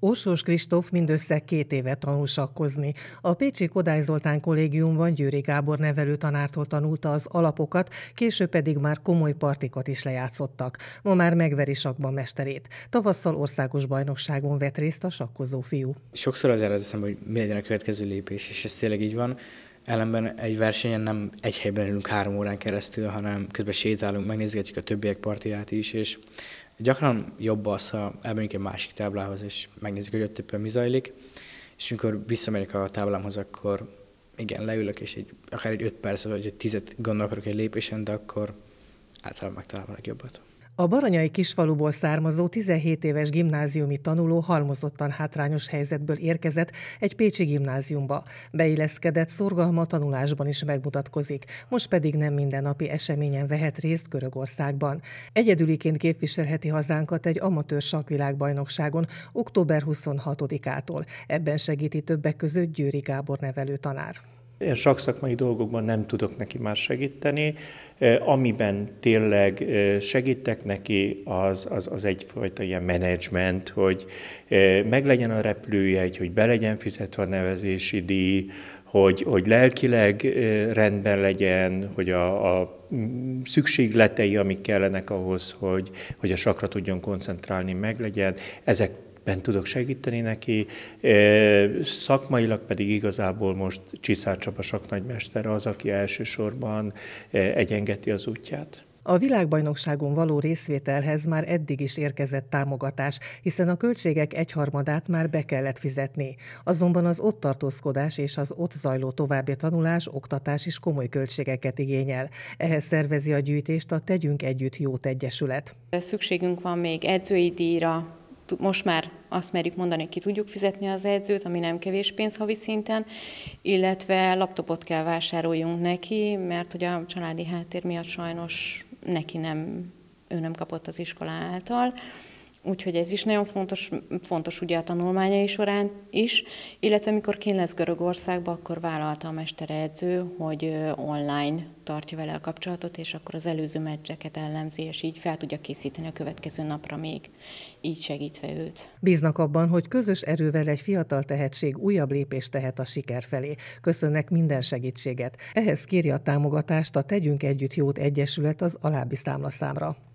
Orsós Kristóf mindössze két éve tanul sakkozni. A Pécsi Kodály Zoltán kollégiumban Győri Gábor nevelő tanártól tanulta az alapokat, később pedig már komoly partikat is lejátszottak. Ma már megveri sakban mesterét. Tavasszal országos bajnokságon vett részt a sakkozó fiú. Sokszor azért az eszembe, hogy mi legyen a következő lépés, és ez tényleg így van. Ellenben egy versenyen nem egy helyben ülünk három órán keresztül, hanem közben sétálunk, megnézgetjük a többiek partiját is, és gyakran jobb az, ha elmegyünk egy másik táblához, és megnézzük, hogy ott éppen mi zajlik, és amikor visszamegyek a táblámhoz, akkor igen, leülök, és egy, akár egy 5 perc, vagy egy tizet gondolkodok egy lépésen, de akkor általában megtalálom a legjobbat. A baranyai kisfaluból származó 17 éves gimnáziumi tanuló halmozottan hátrányos helyzetből érkezett egy pécsi gimnáziumba. Beilleszkedett szorgalma tanulásban is megmutatkozik, most pedig nem mindennapi eseményen vehet részt Görögországban. Egyedüliként képviselheti hazánkat egy amatőr sakvilágbajnokságon október 26-ától. Ebben segíti többek között Győri Gábor nevelő tanár sakszakmai dolgokban nem tudok neki már segíteni. Amiben tényleg segítek neki, az, az, az egyfajta ilyen menedzsment, hogy meglegyen a repülője, hogy be legyen fizetve a nevezési díj, hogy, hogy lelkileg rendben legyen, hogy a, a szükségletei, amik kellenek ahhoz, hogy, hogy a sakra tudjon koncentrálni, meglegyen. Ezek ben tudok segíteni neki, szakmailag pedig igazából most Csiszár Csaba saknagymester az, aki elsősorban egyengeti az útját. A világbajnokságon való részvételhez már eddig is érkezett támogatás, hiszen a költségek egyharmadát már be kellett fizetni. Azonban az ott tartózkodás és az ott zajló további tanulás, oktatás is komoly költségeket igényel. Ehhez szervezi a gyűjtést a Tegyünk Együtt Jót Egyesület. Szükségünk van még edzői díjra, most már azt merjük mondani, hogy ki tudjuk fizetni az edzőt, ami nem kevés pénz havi szinten, illetve laptopot kell vásároljunk neki, mert hogy a családi háttér miatt sajnos neki nem, ő nem kapott az iskola által. Úgyhogy ez is nagyon fontos, fontos ugye a tanulmányai során is, illetve mikor kint lesz Görögországba, akkor vállalta a mesteredző, hogy online tartja vele a kapcsolatot, és akkor az előző meccseket ellenzi, és így fel tudja készíteni a következő napra még, így segítve őt. Bíznak abban, hogy közös erővel egy fiatal tehetség újabb lépést tehet a siker felé. Köszönnek minden segítséget. Ehhez kéri a támogatást a Tegyünk Együtt Jót Egyesület az alábbi számlaszámra.